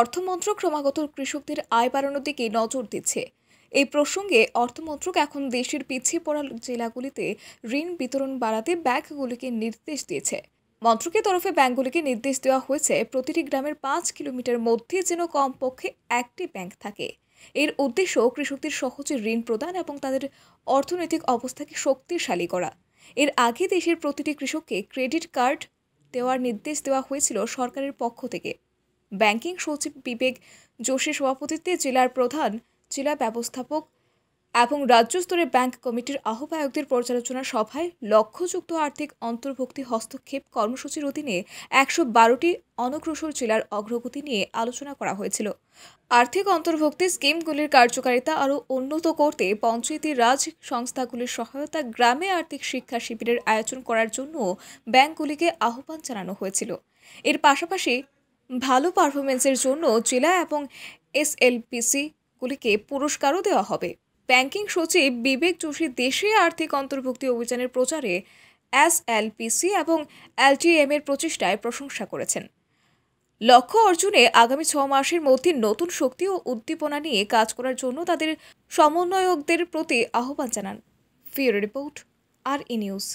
অর্থমন্ত্রক ক্রমাগত কৃষকদের আয় বাড়ানোর দিকে নজর দিচ্ছে এই প্রসঙ্গে অর্থমন্ত্রক এখন দেশের পিছিয়ে পড়া জেলাগুলিতে ঋণ বিতরণ বাড়াতে ব্যাংকগুলিকে নির্দেশ দিয়েছে মন্ত্রকের তরফে ব্যাংকগুলিকে নির্দেশ দেওয়া হয়েছে প্রতিটি গ্রামের পাঁচ কিলোমিটার মধ্যে যেন কমপক্ষে একটি ব্যাংক থাকে এর উদ্দেশ্য কৃষকদের সহজে ঋণ প্রদান এবং তাদের অর্থনৈতিক অবস্থাকে শক্তিশালী করা এর আগে দেশের প্রতিটি কৃষককে ক্রেডিট কার্ড দেওয়ার নির্দেশ দেওয়া হয়েছিল সরকারের পক্ষ থেকে ব্যাংকিং সচিব বিবেক যোশীর সভাপতিত্বে জেলার প্রধান জেলা ব্যবস্থাপক এবং রাজ্য স্তরে ব্যাংক কমিটির আহ্বায়কদের পর্যালোচনা সভায় লক্ষ্যযুক্ত আর্থিক অন্তর্ভুক্তি হস্তক্ষেপ কর্মসূচির অধীনে একশো বারোটি অনগ্রসর জেলার অগ্রগতি নিয়ে আলোচনা করা হয়েছিল আর্থিক অন্তর্ভুক্তি স্কিমগুলির কার্যকারিতা আরও উন্নত করতে পঞ্চায়েতি রাজ সংস্থাগুলির সহায়তা গ্রামে আর্থিক শিক্ষা শিবিরের আয়োজন করার জন্য ব্যাংকগুলিকে আহ্বান জানানো হয়েছিল এর পাশাপাশি ভালো পারফরমেন্সের জন্য জেলা এবং এসএলপিসিগুলিকে পুরস্কারও দেওয়া হবে ব্যাংকিং সচিব বিবেক যোশী দেশে আর্থিক অন্তর্ভুক্তি অভিযানের প্রচারে এসএলপিসি এবং এলটিএম এর প্রচেষ্টায় প্রশংসা করেছেন লক্ষ্য অর্জনে আগামী ছ মাসের মধ্যে নতুন শক্তি ও উদ্দীপনা নিয়ে কাজ করার জন্য তাদের সমন্বয়কদের প্রতি আহ্বান জানান ফিউর রিপোর্ট আর ই নিউজ